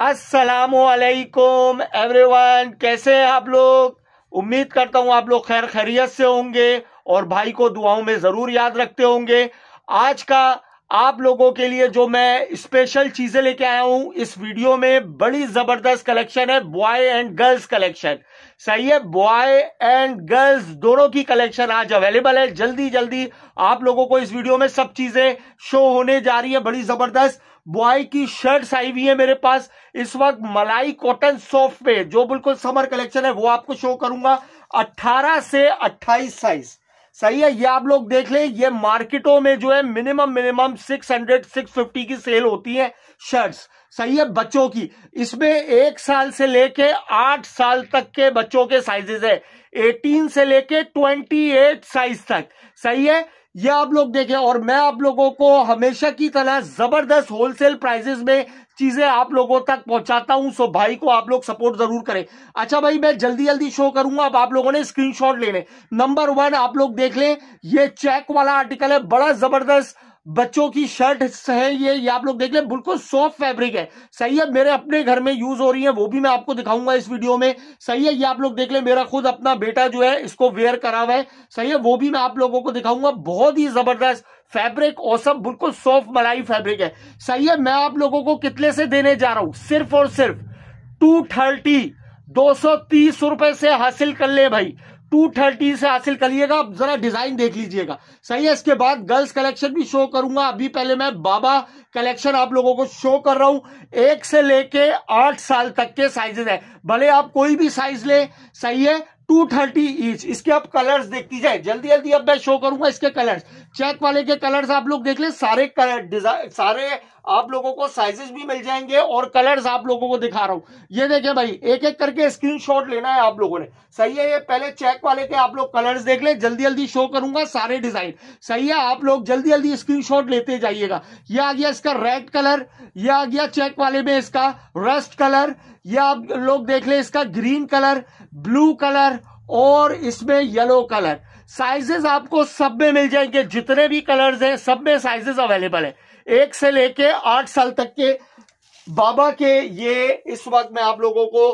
वालेकुम एवरीवन कैसे हैं आप लोग उम्मीद करता हूँ आप लोग खैर खैरियत से होंगे और भाई को दुआओं में ज़रूर याद रखते होंगे आज का आप लोगों के लिए जो मैं स्पेशल चीज़ें लेके आया हूँ इस वीडियो में बड़ी ज़बरदस्त कलेक्शन है बॉय एंड गर्ल्स कलेक्शन सही है बॉय एंड गर्ल्स दोनों की कलेक्शन आज अवेलेबल है जल्दी जल्दी आप लोगों को इस वीडियो में सब चीज़ें शो होने जा रही है बड़ी ज़बरदस्त बॉय की शर्ट्स आई हुई है मेरे पास इस वक्त मलाई कॉटन सॉफ्ट पे जो बिल्कुल समर कलेक्शन है वो आपको शो करूंगा 18 से 28 साइज सही है ये आप लोग देख लें ये मार्केटों में जो है मिनिमम मिनिमम 600 650 की सेल होती है शर्ट्स सही है बच्चों की इसमें एक साल से लेके आठ साल तक के बच्चों के साइजेस है 18 से लेके 28 साइज तक सही है ये आप लोग देखें और मैं आप लोगों को हमेशा की तरह जबरदस्त होलसेल प्राइसेस में चीजें आप लोगों तक पहुंचाता हूं सो भाई को आप लोग सपोर्ट जरूर करें अच्छा भाई मैं जल्दी जल्दी शो करूंगा अब आप लोगों ने स्क्रीनशॉट लेने नंबर वन आप लोग देख लें ये चेक वाला आर्टिकल है बड़ा जबरदस्त बच्चों की शर्ट है ये ये आप लोग देख ले बिल्कुल सॉफ्ट फैब्रिक है सही है मेरे अपने घर में यूज हो रही है वो भी मैं आपको दिखाऊंगा इस वीडियो में सही है ये आप लोग देख ले मेरा खुद अपना बेटा जो है इसको वेयर करा हुआ है सही है वो भी मैं आप लोगों को दिखाऊंगा बहुत ही जबरदस्त फैब्रिक औसम बिल्कुल सॉफ्ट मलाई फैब्रिक है सही है मैं आप लोगों को कितने से देने जा रहा हूं सिर्फ और सिर्फ टू थर्टी दो सौ तीस रुपए से हासिल कर ले भाई टू थर्टी से हासिल करिएगा आप जरा डिजाइन देख लीजिएगा सही है इसके बाद गर्ल्स कलेक्शन भी शो करूंगा अभी पहले मैं बाबा कलेक्शन आप लोगों को शो कर रहा हूं एक से लेके आठ साल तक के साइजेस है भले आप कोई भी साइज ले सही है टू थर्टी ईच इसके आप कलर्स देख लीजिए जल्दी जल्दी अब मैं शो करूंगा इसके कलर्स चेक वाले के कलर्स आप लोग देख ले सारे कलर सारे आप लोगों को साइजेस भी मिल जाएंगे और कलर्स आप लोगों को दिखा रहा हूं ये देखें भाई एक एक करके स्क्रीनशॉट लेना है आप लोगों ने सही है ये पहले चेक वाले के आप लोग कलर्स देख ले जल्दी जल्दी शो करूंगा सारे डिजाइन सही है आप लोग जल्दी जल्दी स्क्रीन लेते जाइएगा यह आ गया इसका इसका रेड कलर ये आ गया चेक वाले में इसका रस्ट कलर ये आप लोग देख ले इसका ग्रीन कलर ब्लू कलर और इसमें येलो कलर साइजेस आपको सब में मिल जाएंगे जितने भी कलर्स हैं सब में साइजेस अवेलेबल है एक से लेके आठ साल तक के बाबा के ये इस वक्त मैं आप लोगों को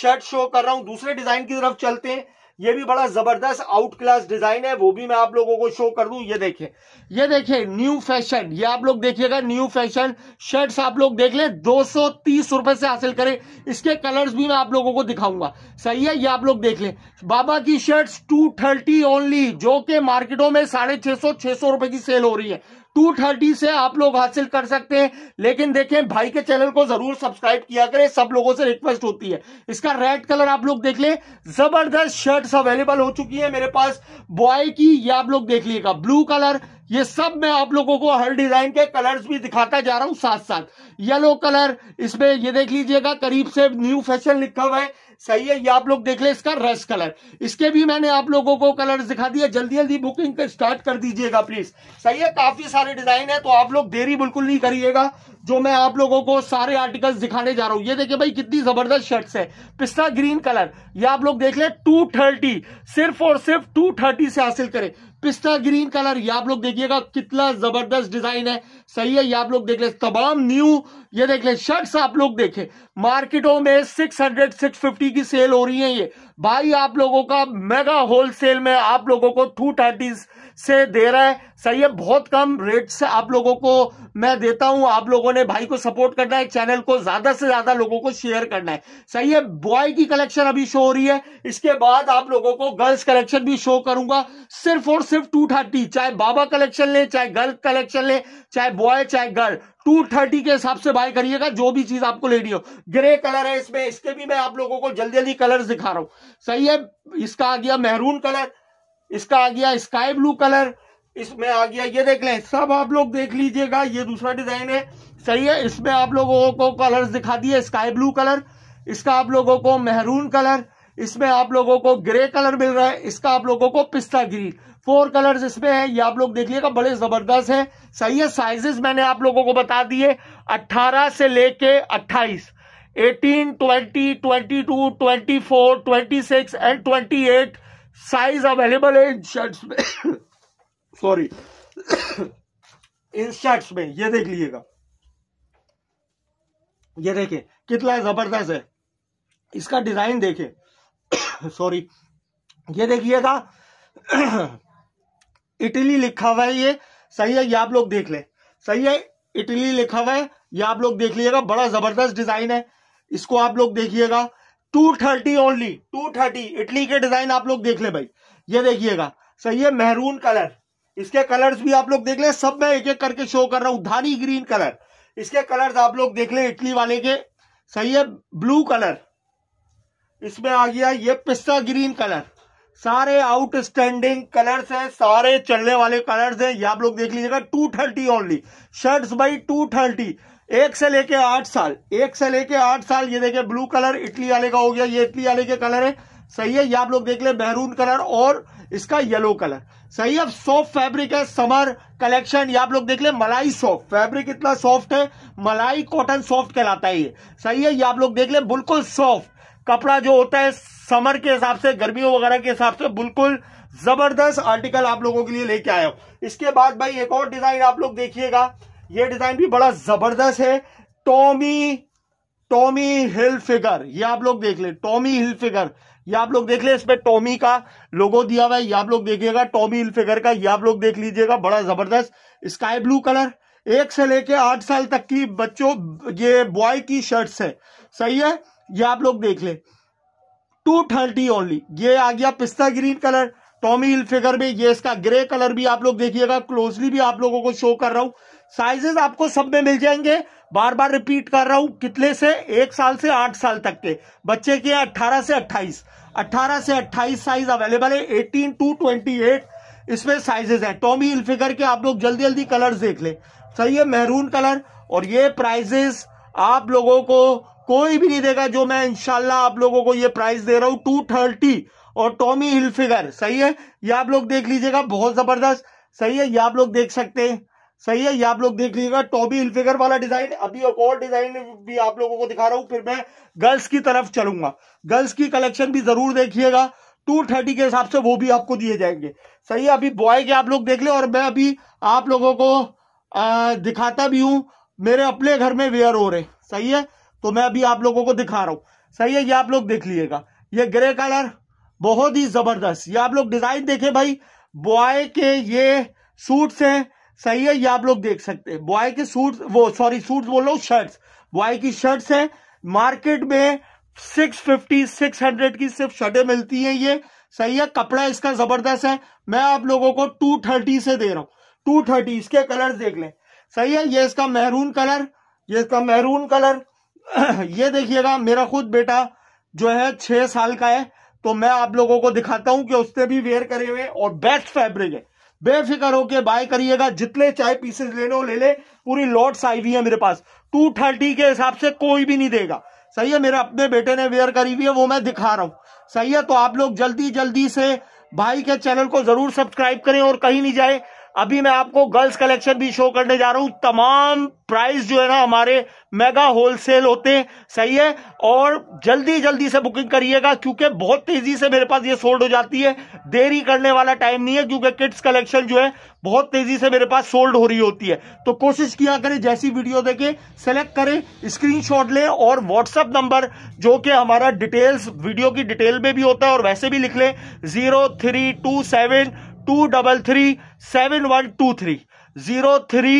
शर्ट शो कर रहा हूं दूसरे डिजाइन की तरफ चलते हैं ये भी बड़ा जबरदस्त आउट क्लास डिजाइन है वो भी मैं आप लोगों को शो कर दू ये देखे ये देखिए न्यू फैशन ये आप लोग देखिएगा न्यू फैशन शर्ट्स आप लोग देख ले दो रुपए से हासिल करें इसके कलर्स भी मैं आप लोगों को दिखाऊंगा सही है ये आप लोग देख लें बाबा की शर्ट्स टू थर्टी ओनली जो कि मार्केटों में साढ़े छह सौ छह सौ रुपए की सेल हो रही है टू थर्टी से आप लोग हासिल कर सकते हैं लेकिन देखें भाई के चैनल को जरूर सब्सक्राइब किया करें सब लोगों से रिक्वेस्ट होती है इसका रेड कलर आप लोग देख ले जबरदस्त शर्ट कलर्स अवेलेबल हो चुकी है मेरे पास बॉय की ये आप लोग देख लीजिएगा ब्लू कलर ये सब मैं आप लोगों को हर डिजाइन के कलर्स भी दिखाता जा रहा हूं साथ साथ येलो कलर इसमें ये देख लीजिएगा करीब से न्यू फैशन लिखा हुआ है सही है ये आप लोग देख ले इसका रेस कलर इसके भी मैंने आप लोगों को कलर दिखा दिया जल्दी जल्दी बुकिंग स्टार्ट कर दीजिएगा प्लीज सही है काफी सारे डिजाइन है तो आप लोग देरी बिल्कुल नहीं करिएगा जो मैं आप लोगों को सारे आर्टिकल्स दिखाने जा रहा हूं ये देखिए भाई कितनी जबरदस्त शर्ट्स है पिस्ता ग्रीन कलर ये आप लोग देख ले टू थर्टी सिर्फ और सिर्फ टू थर्टी से हासिल करें पिस्ता ग्रीन कलर ये आप लोग देखिएगा कितना जबरदस्त डिजाइन है सही है ये आप लोग देख ले तमाम न्यू ये देख ले शर्ट्स आप लोग देखे मार्केटों में 600 650 की सेल हो रही है ये भाई आप लोगों का मेगा होलसेल में आप लोगों को टू से दे रहा है सही है बहुत कम रेट से आप लोगों को मैं देता हूं आप लोगों ने भाई को सपोर्ट करना है चैनल को ज्यादा से ज्यादा लोगों को शेयर करना है सही है बॉय की कलेक्शन अभी शो हो रही है इसके बाद आप लोगों को गर्ल्स कलेक्शन भी शो करूंगा सिर्फ और सिर्फ टू थर्टी चाहे बाबा कलेक्शन ले चाहे गर्ल कलेक्शन ले चाहे बॉय चाहे गर्ल टू थर्टी के हिसाब से बाय करिएगा जो भी चीज आपको लेनी हो ग्रे कलर है इसमें इसके भी मैं आप लोगों को जल्दी जल्दी कलर दिखा रहा हूं सही है इसका आ गया मेहरून कलर इसका आ गया स्काई ब्लू कलर इसमें आ गया ये देख लें सब आप लोग देख लीजिएगा ये दूसरा डिजाइन है सही है इसमें आप लोगों को कलर दिखा दिए स्काई ब्लू कलर इसका आप लोगों को मेहरून कलर इसमें आप लोगों को ग्रे कलर मिल रहा है इसका आप लोगों को पिस्ता ग्रीन फोर कलर्स इसमें है ये आप लोग देख लिएगा बड़े जबरदस्त है सही है साइजेस मैंने आप लोगों को बता दिए 18 से लेके 28 18, 20, 22, 24, 26 एंड 28 साइज अवेलेबल है इन शर्ट्स में सॉरी इंस्टेंट्स में ये देख लीजिएगा ये देखें कितना जबरदस्त है इसका डिजाइन देखें सॉरी ये देखिएगा इटली लिखा हुआ है ये सही है ये आप लोग देख ले सही है इटली लिखा हुआ है ये आप लोग देख लीजिएगा बड़ा जबरदस्त डिजाइन है इसको आप लोग देखिएगा two thirty only two thirty Italy के डिजाइन आप लोग देख ले भाई ये देखिएगा सही है मेहरून कलर इसके कलर्स भी आप लोग देख ले सब मैं एक एक करके शो कर रहा हूं धानी ग्रीन कलर इसके कलर्स आप लोग देख ले इटली वाले के सही है ब्लू कलर इसमें आ गया ये पिस्ता ग्रीन कलर सारे आउटस्टैंडिंग कलर्स हैं सारे चलने वाले कलर्स हैं ये आप लोग देख लीजिएगा two thirty only shirts by two thirty एक से लेके आठ साल एक से लेके आठ साल ये देखे ब्लू कलर इटली वाले का हो गया ये इटली वाले के कलर है सही है ये आप लोग देख ले मेहरून कलर और इसका येलो कलर सही अब सॉफ्ट फैब्रिक है समर कलेक्शन ये आप लोग देख ले मलाई सॉफ्ट फैब्रिक इतना सॉफ्ट है मलाई कॉटन सॉफ्ट कहलाता है ये सही है ये आप लोग देख ले बिल्कुल सॉफ्ट कपड़ा जो होता है समर के हिसाब से गर्मियों वगैरह के हिसाब से बिल्कुल जबरदस्त आर्टिकल आप लोगों के लिए लेके आया हूं इसके बाद भाई एक और डिजाइन आप लोग देखिएगा ये डिजाइन भी बड़ा जबरदस्त है टॉमी टॉमी हिल फिगर ये आप लोग देख ले टॉमी हिल फिगर ये आप लोग देख ले इसमें टॉमी का लोगो दिया हुआ है ये आप लोग देखिएगा टॉमी हिल फिगर का ये आप लोग देख लीजिएगा बड़ा जबरदस्त स्काई ब्लू कलर एक से लेके आठ साल तक की बच्चों ये बॉय की शर्ट्स है सही है ये आप लोग देख ले टू थर्टी ओनली ये आ गया पिस्ता green colour Tommy Hilfiger में ये इसका ग्रे कलर भी आप लोग देखिएगा क्लोजली भी आप लोगों को शो कर रहा हूं साइजेस आपको सब में मिल जाएंगे बार बार रिपीट कर रहा हूं कितने से एक साल से आठ साल तक के बच्चे के अट्ठारह से अट्ठाईस अट्ठारह से अट्ठाईस साइज अवेलेबल है एटीन टू ट्वेंटी एट इसमें साइजेस हैं टॉमी हिल फिगर के आप लोग जल्दी जल्दी कलर देख ले सही है मेहरून कलर और ये प्राइजेस आप लोगों को कोई भी नहीं देगा जो मैं इनशाला आप लोगों को ये प्राइस दे रहा हूं टू थर्टी और टॉमी हिल फिगर सही है ये आप लोग देख लीजिएगा बहुत जबरदस्त सही है ये आप लोग देख सकते हैं सही है ये आप लोग देख लीजिएगा टॉबी इल्फिगर वाला डिजाइन अभी एक और डिजाइन भी आप लोगों को दिखा रहा हूं फिर मैं गर्ल्स की तरफ चलूंगा गर्ल्स की कलेक्शन भी जरूर देखिएगा टू थर्टी के हिसाब से वो भी आपको दिए जाएंगे सही है अभी बॉय के आप लोग देख ले और मैं अभी आप लोगों को आ, दिखाता भी हूं मेरे अपने घर में वेयर हो रहे सही है तो मैं अभी आप लोगों को दिखा रहा हूं सही है ये आप लोग देख लीजिएगा ये ग्रे कलर बहुत ही जबरदस्त ये आप लोग डिजाइन देखे भाई बॉय के ये सूट्स हैं सही है ये आप लोग देख सकते हैं बॉय के सूट वो सॉरी सूट बोल रहा हूँ शर्ट्स बॉय की शर्ट्स है मार्केट में 650 600 की सिर्फ शर्टें मिलती हैं ये सही है कपड़ा इसका जबरदस्त है मैं आप लोगों को 230 से दे रहा हूँ 230 इसके कलर देख लें सही है ये इसका मेहरून कलर ये इसका मेहरून कलर ये देखिएगा मेरा खुद बेटा जो है छह साल का है तो मैं आप लोगों को दिखाता हूं कि उसने भी वेयर करे हुए और बेस्ट फैब्रिक है बेफिक्र होके बाय करिएगा जितने चाय पीसेस लेने हो ले ले पूरी लॉट्स आई हुई है मेरे पास टू थर्टी के हिसाब से कोई भी नहीं देगा सही है मेरे अपने बेटे ने वेयर करी हुई है वो मैं दिखा रहा हूँ सही है तो आप लोग जल्दी जल्दी से भाई के चैनल को जरूर सब्सक्राइब करें और कहीं नहीं जाए अभी मैं आपको गर्ल्स कलेक्शन भी शो करने जा रहा हूँ तमाम प्राइस जो है ना हमारे मेगा होलसेल होते हैं सही है और जल्दी जल्दी से बुकिंग करिएगा क्योंकि बहुत तेजी से मेरे पास ये सोल्ड हो जाती है देरी करने वाला टाइम नहीं है क्योंकि किड्स कलेक्शन जो है बहुत तेजी से मेरे पास सोल्ड हो रही होती है तो कोशिश किया करें जैसी वीडियो देखें सेलेक्ट करें शॉट लें और व्हाट्सअप नंबर जो कि हमारा डिटेल्स वीडियो की डिटेल में भी होता है और वैसे भी लिख लें zero three two seven two double three seven one two three zero three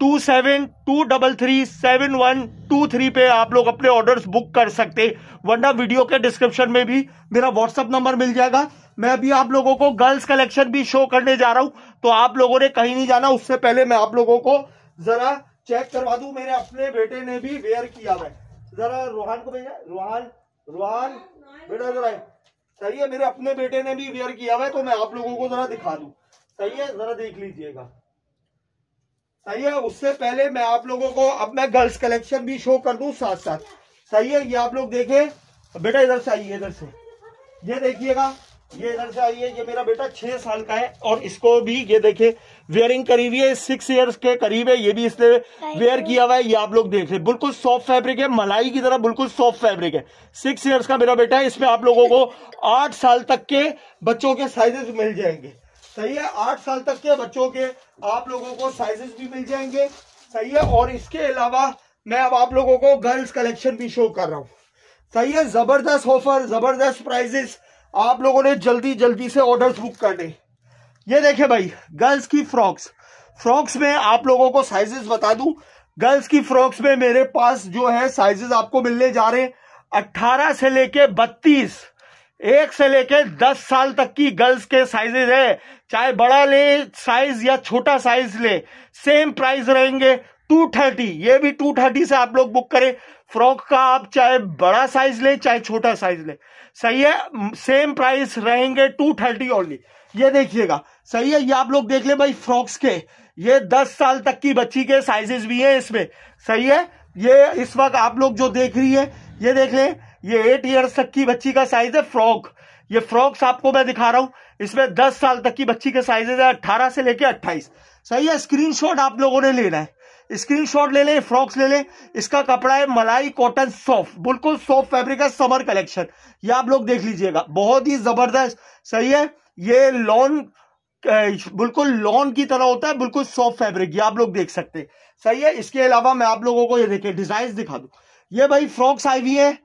two seven two double three seven one two three पे आप लोग अपने ऑर्डर्स बुक कर सकते वरना वीडियो के डिस्क्रिप्शन में भी मेरा व्हाट्सअप नंबर मिल जाएगा मैं अभी आप लोगों को गर्ल्स कलेक्शन भी शो करने जा रहा हूँ तो आप लोगों ने कहीं नहीं जाना उससे पहले मैं आप लोगों को जरा चेक करवा दू मेरे अपने बेटे ने भी वेयर किया है जरा रोहान को भेजा रोहान रोहान बेटा जरा सही है मेरे अपने बेटे ने भी वेयर किया हुआ है तो मैं आप लोगों को जरा दिखा दू सही है जरा देख लीजिएगा सही है उससे पहले मैं आप लोगों को अब मैं गर्ल्स कलेक्शन भी शो कर दू साथ साथ सही है ये आप लोग देखे बेटा इधर से आइए इधर से ये देखिएगा ये इधर से आइए ये मेरा बेटा छह साल का है और इसको भी ये देखे वेयरिंग करी हुई है सिक्स ईयर्स के करीब है ये भी इसने वेयर किया हुआ है ये आप लोग देख रहे बिल्कुल सॉफ्ट फैब्रिक है मलाई की तरह बिल्कुल सॉफ्ट फैब्रिक है सिक्स ईयर्स का मेरा बेटा है इसमें आप लोगों को आठ साल तक के बच्चों के साइजेस मिल जाएंगे सही है आठ साल तक के बच्चों के आप लोगों को साइजेस भी मिल जाएंगे सही है और इसके अलावा मैं अब आप लोगों को गर्ल्स कलेक्शन भी शो कर रहा हूँ सही है जबरदस्त ऑफर जबरदस्त प्राइजेस आप लोगों ने जल्दी जल्दी से ऑर्डर्स बुक करने ये देखें भाई गर्ल्स की फ्रॉक्स फ्रॉक्स में आप लोगों को साइजेस बता दूं गर्ल्स की फ्रॉक्स में मेरे पास जो है साइजेस आपको मिलने जा रहे हैं अट्ठारह से लेके बत्तीस एक से लेके दस साल तक की गर्ल्स के साइजेज है चाहे बड़ा ले साइज या छोटा साइज ले सेम प्राइस रहेंगे टू थर्टी ये भी टू थर्टी से आप लोग बुक करें फ्रॉक का आप चाहे बड़ा साइज ले चाहे छोटा साइज ले सही है सेम प्राइस रहेंगे टू थर्टी ओनली ये देखिएगा सही है ये आप लोग देख ले भाई फ्रॉक्स के ये दस साल तक की बच्ची के साइजेस भी हैं इसमें सही है ये इस वक्त आप लोग जो देख रही है ये देख लें ये एट ईयर्स तक की बच्ची का साइज है फ्रॉक ये फ्रॉक्स आपको मैं दिखा रहा हूँ इसमें दस साल तक की बच्ची के साइजेज है अट्ठारह से लेके अट्ठाईस सही है स्क्रीन आप लोगों ने लेना है स्क्रीनशॉट ले लें फ्रॉक्स ले लें इसका कपड़ा है मलाई कॉटन सॉफ्ट बिल्कुल सॉफ्ट फैब्रिक है समर कलेक्शन ये आप लोग देख लीजिएगा बहुत ही जबरदस्त सही है ये लॉन बिल्कुल लॉन की तरह होता है बिल्कुल सॉफ्ट फैब्रिक ये आप लोग देख सकते हैं सही है इसके अलावा मैं आप लोगों को ये देखे डिजाइन दिखा दू ये भाई फ्रॉक्स आई हुई है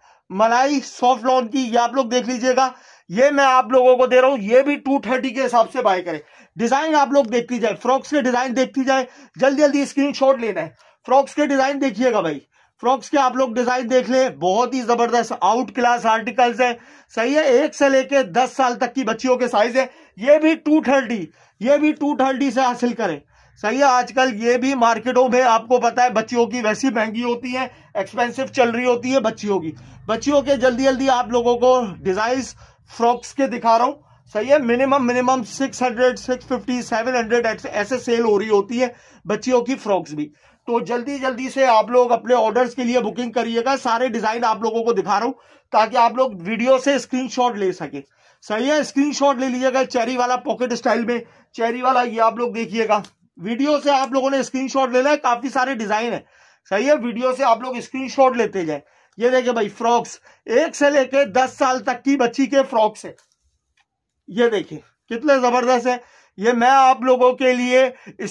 मलाई सॉफ्ट लॉन की ये आप लोग देख लीजिएगा ये मैं आप लोगों को दे रहा हूं ये भी टू थर्टी के हिसाब से बाय करें डिजाइन आप लोग देखती जाए फ्रॉक्स के डिजाइन देखती जाए जल्दी जल्दी स्क्रीन शॉट लेना है फ्रॉक्स के डिजाइन देखिएगा भाई फ्रॉक्स के आप लोग डिजाइन देख ले बहुत ही जबरदस्त आउट क्लास आर्टिकल्स है सही है एक से लेके दस साल तक की बच्चियों के साइज है ये भी टू थर्टी ये भी टू थर्टी से हासिल करें सही है आजकल ये भी मार्केटों में आपको पता है बच्चियों की वैसी महंगी होती है एक्सपेंसिव चल रही होती है बच्चियों की बच्चियों के जल्दी जल्दी आप लोगों को डिजाइन फ्रॉक्स के दिखा रहा हूँ सही है मिनिमम मिनिमम 600 650 700 ऐसे सेल हो रही होती है बच्चियों की फ्रॉक्स भी तो जल्दी जल्दी से आप लोग अपने ऑर्डर्स के लिए बुकिंग करिएगा सारे डिजाइन आप लोगों को दिखा रहा हूं ताकि आप लोग वीडियो से स्क्रीनशॉट ले सके सही है स्क्रीनशॉट ले लीजिएगा चेरी वाला पॉकेट स्टाइल में चेरी वाला ये आप लोग देखिएगा वीडियो से आप लोगों ने शॉट लेना है काफी सारे डिजाइन है सही है वीडियो से आप लोग स्क्रीन लेते जाए ये देखिए भाई फ्रॉक्स एक से लेके दस साल तक की बच्ची के फ्रॉक्स है ये देखिए कितने जबरदस्त है ये मैं आप लोगों के लिए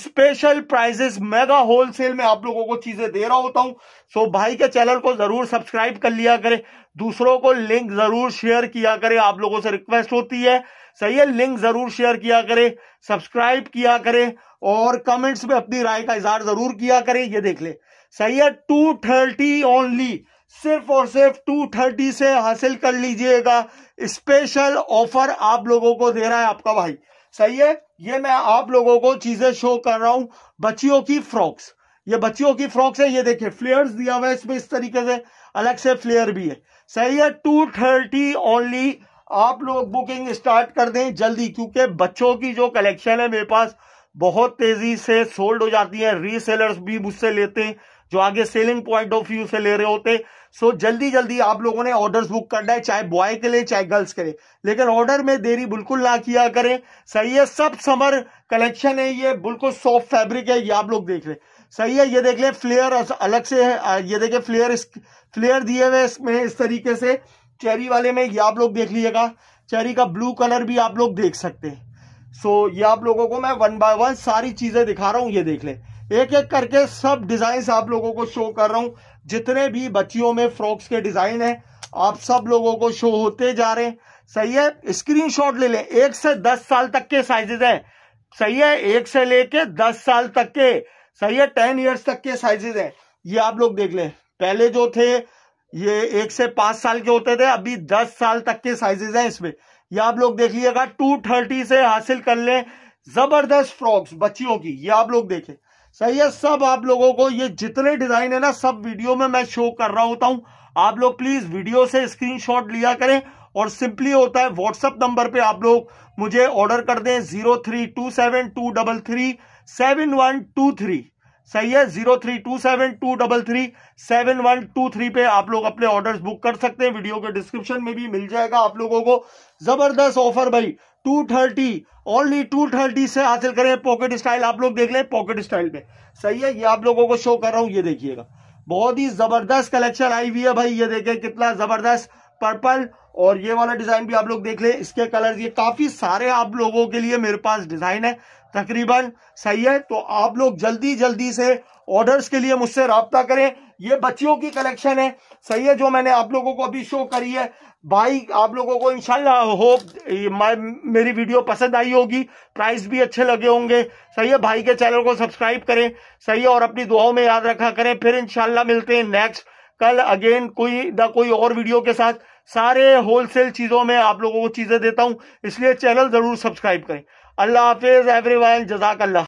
स्पेशल प्राइजेस मेगा होलसेल में आप लोगों को चीजें दे रहा होता हूं सो भाई के चैनल को जरूर सब्सक्राइब कर लिया करें दूसरों को लिंक जरूर शेयर किया करें आप लोगों से रिक्वेस्ट होती है सही है लिंक जरूर शेयर किया करें सब्सक्राइब किया करें और कमेंट्स में अपनी राय का इजहार जरूर किया करें ये देख ले सही है टू थर्टी ओनली सिर्फ और सिर्फ टू थर्टी से हासिल कर लीजिएगा स्पेशल ऑफर आप लोगों को दे रहा है आपका भाई सही है ये मैं आप लोगों को चीजें शो कर रहा हूं बच्चियों की फ्रॉक्स ये बच्चियों की फ्रॉक्स है ये देखिए फ्लेयर्स दिया हुआ है इसमें इस तरीके से अलग से फ्लेयर भी है सही है टू थर्टी ओनली आप लोग बुकिंग स्टार्ट कर दें जल्दी क्योंकि बच्चों की जो कलेक्शन है मेरे पास बहुत तेजी से सोल्ड हो जाती है रीसेलर्स भी मुझसे लेते हैं जो आगे सेलिंग पॉइंट ऑफ व्यू से ले रहे होते सो जल्दी जल्दी आप लोगों ने ऑर्डर्स बुक करना है चाहे बॉय के लिए चाहे गर्ल्स के लिए लेकिन ऑर्डर में देरी बिल्कुल ना किया करें सही है सब समर कलेक्शन है ये बिल्कुल सॉफ्ट फैब्रिक है ये आप लोग देख रहे सही है ये देख ले फ्लेयर अलग से है ये देखें फ्लेयर फ्लेयर दिए हुए इसमें इस तरीके से चेरी वाले में ये आप लोग देख लीजिएगा चेरी का ब्लू कलर भी आप लोग देख सकते हैं सो so, ये आप लोगों को मैं वन बाय वन सारी चीजें दिखा रहा हूँ ये देख लें एक एक करके सब डिजाइन आप लोगों को शो कर रहा हूं जितने भी बच्चियों में फ्रॉक्स के डिजाइन है आप सब लोगों को शो होते जा रहे हैं सही है स्क्रीनशॉट ले लें एक से दस साल तक के साइजेज हैं सही है एक से लेके दस साल तक के सही है टेन इयर्स तक के साइजेज हैं ये आप लोग देख लें पहले जो थे ये एक से पांच साल के होते थे अभी दस साल तक के साइजेज हैं इसमें ये आप लोग देख लीजिएगा टू थर्टी से हासिल कर लें जबरदस्त फ्रॉक्स बच्चियों की ये आप लोग देखें सही है सब आप लोगों को ये जितने डिजाइन है ना सब वीडियो में मैं शो कर रहा होता हूं आप लोग प्लीज वीडियो से स्क्रीनशॉट लिया करें और सिंपली होता है व्हाट्सएप नंबर पे आप लोग मुझे ऑर्डर कर दें zero three two seven two double three seven one two three सही है zero three two seven two double three seven one two three पे आप लोग अपने ऑर्डर्स बुक कर सकते हैं वीडियो के डिस्क्रिप्शन में भी मिल जाएगा आप लोगों को जबरदस्त ऑफर भाई two thirty only two thirty से हासिल करें पॉकेट स्टाइल आप लोग देख लें पॉकेट स्टाइल पे सही है ये आप लोगों को शो कर रहा हूं ये देखिएगा बहुत ही जबरदस्त कलेक्शन आई हुई है भाई ये देखें कितना जबरदस्त पर्पल और ये वाला डिजाइन भी आप लोग देख ले इसके कलर ये काफी सारे आप लोगों के लिए मेरे पास डिजाइन है तकरीबन सही है तो आप लोग जल्दी जल्दी से ऑर्डर्स के लिए मुझसे रबता करें ये बच्चियों की कलेक्शन है सही है जो मैंने आप लोगों को अभी शो करी है भाई आप लोगों को इनशाला होप मेरी वीडियो पसंद आई होगी प्राइस भी अच्छे लगे होंगे सही है भाई के चैनल को सब्सक्राइब करें सही है और अपनी दुआओं में याद रखा करें फिर इनशाला मिलते हैं नेक्स्ट कल अगेन कोई ना कोई और वीडियो के साथ सारे होलसेल चीज़ों में आप लोगों को चीज़ें देता हूँ इसलिए चैनल ज़रूर सब्सक्राइब करें Allah Hafiz everyone. Jazakallah.